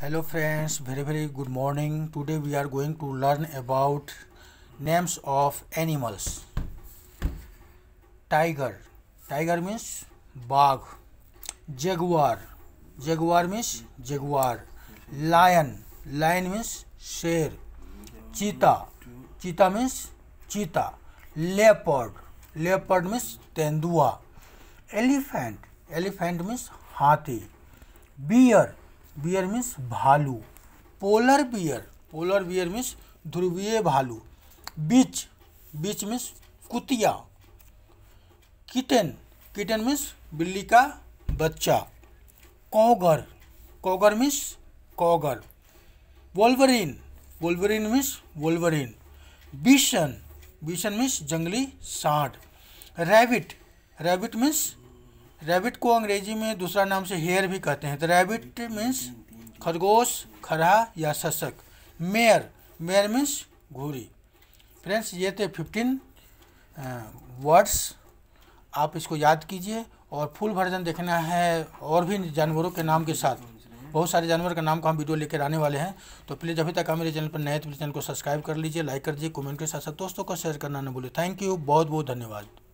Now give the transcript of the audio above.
hello friends very very good morning today we are going to learn about names of animals tiger tiger means बाघ jaguar jaguar means jaguar lion lion means शेर cheetah cheetah means चीता leopard leopard means तेंदुआ elephant elephant means हाथी bear bear means भालू polar bear polar bear means ध्रुवीय भालू bitch bitch means कुतिया kitten kitten means बिल्ली का बच्चा cougar cougar means cougar wolverine wolverine means wolverine बीशन बीशन means जंगली सांड रैबिट रैबिट मीन्स रैबिट को अंग्रेजी में दूसरा नाम से हेयर भी कहते हैं तो रैबिट मीन्स खरगोश खरहा या शशक मेयर मेयर मीन्स घूरी फ्रेंड्स ये थे फिफ्टीन वर्ड्स आप इसको याद कीजिए और फुल वर्जन देखना है और भी जानवरों के नाम के साथ बहुत सारे जानवर का नाम का हम वीडियो लेकर आने वाले हैं तो प्लीज़ अभी तक आप मेरे चैनल पर नए तो चैनल को सब्सक्राइब कर लीजिए लाइक कर दीजिए कमेंट के साथ साथ दोस्तों को शेयर करना न भूलें थैंक यू बहुत बहुत धन्यवाद